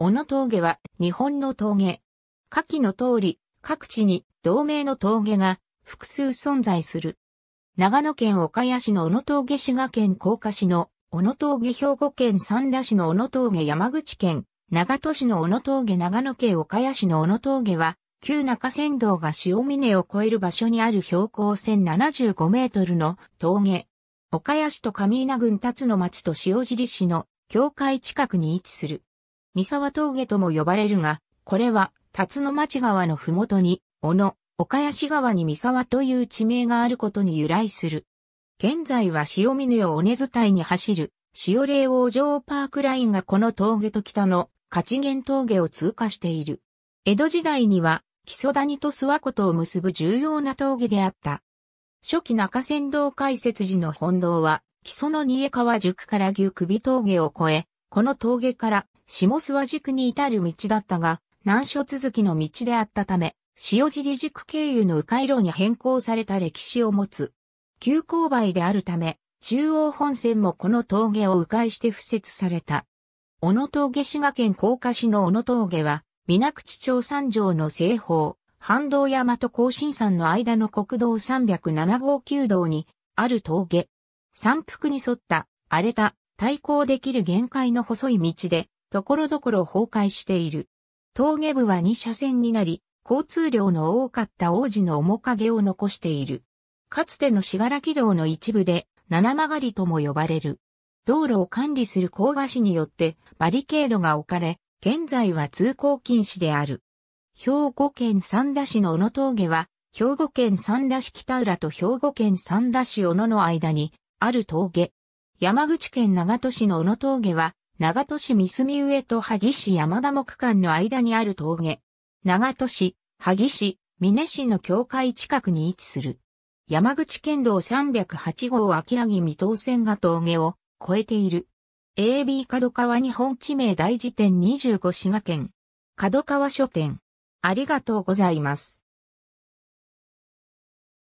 小野峠は日本の峠。下記の通り、各地に同名の峠が複数存在する。長野県岡谷市の小野峠滋賀県甲賀市の小野峠兵庫県三田市の小野峠山口県長門市の小野峠長野県岡谷市の小野峠は旧中山道が潮峰を越える場所にある標高1075メートルの峠。岡谷市と上稲郡辰野町と塩尻市の境界近くに位置する。三沢峠とも呼ばれるが、これは、辰野町川のふもとに、小野、岡谷市川に三沢という地名があることに由来する。現在は潮見根を尾根伝いに走る、潮霊王城パークラインがこの峠と北の、勝源峠を通過している。江戸時代には、木曽谷と諏訪湖とを結ぶ重要な峠であった。初期中山道開設時の本堂は、木曽の新江川塾から牛首峠を越え、この峠から下諏訪塾に至る道だったが、難所続きの道であったため、塩尻塾経由の迂回路に変更された歴史を持つ。急勾配であるため、中央本線もこの峠を迂回して敷設された。小野峠滋賀県甲賀市の小野峠は、水口町三条の西方、半道山と甲信山の間の国道307号旧道に、ある峠。山腹に沿った、荒れた、対抗できる限界の細い道で、ところどころ崩壊している。峠部は2車線になり、交通量の多かった王子の面影を残している。かつての信楽道の一部で、七曲りとも呼ばれる。道路を管理する甲賀市によってバリケードが置かれ、現在は通行禁止である。兵庫県三田市の小野峠は、兵庫県三田市北浦と兵庫県三田市小野の間にある峠。山口県長門市の小野峠は、長戸市三住上と萩市山田木間の間にある峠。長戸市、萩市、峰市の境界近くに位置する。山口県道308号明木見当線が峠を越えている。AB 角川日本地名大辞典25滋賀県。角川書店。ありがとうございます。